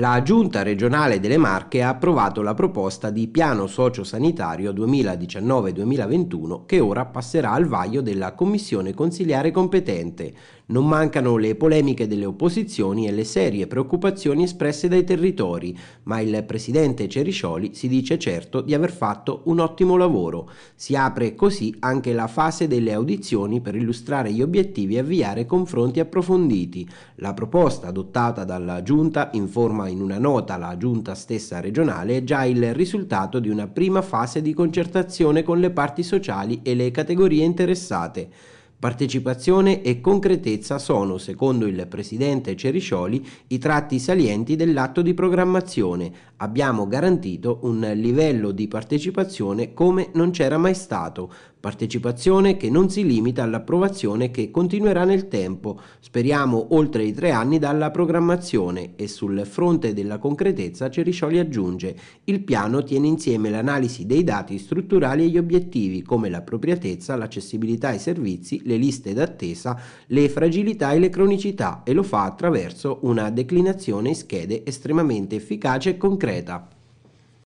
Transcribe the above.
La Giunta regionale delle Marche ha approvato la proposta di piano sociosanitario 2019-2021 che ora passerà al vaglio della commissione consiliare competente. Non mancano le polemiche delle opposizioni e le serie preoccupazioni espresse dai territori, ma il presidente Ceriscioli si dice certo di aver fatto un ottimo lavoro. Si apre così anche la fase delle audizioni per illustrare gli obiettivi e avviare confronti approfonditi. La proposta adottata dalla Giunta in forma in una nota la giunta stessa regionale è già il risultato di una prima fase di concertazione con le parti sociali e le categorie interessate Partecipazione e concretezza sono, secondo il presidente Ceriscioli, i tratti salienti dell'atto di programmazione. Abbiamo garantito un livello di partecipazione come non c'era mai stato, partecipazione che non si limita all'approvazione che continuerà nel tempo, speriamo oltre i tre anni dalla programmazione e sul fronte della concretezza Ceriscioli aggiunge il piano tiene insieme l'analisi dei dati strutturali e gli obiettivi come l'appropriatezza, l'accessibilità ai servizi, le liste d'attesa, le fragilità e le cronicità e lo fa attraverso una declinazione in schede estremamente efficace e concreta.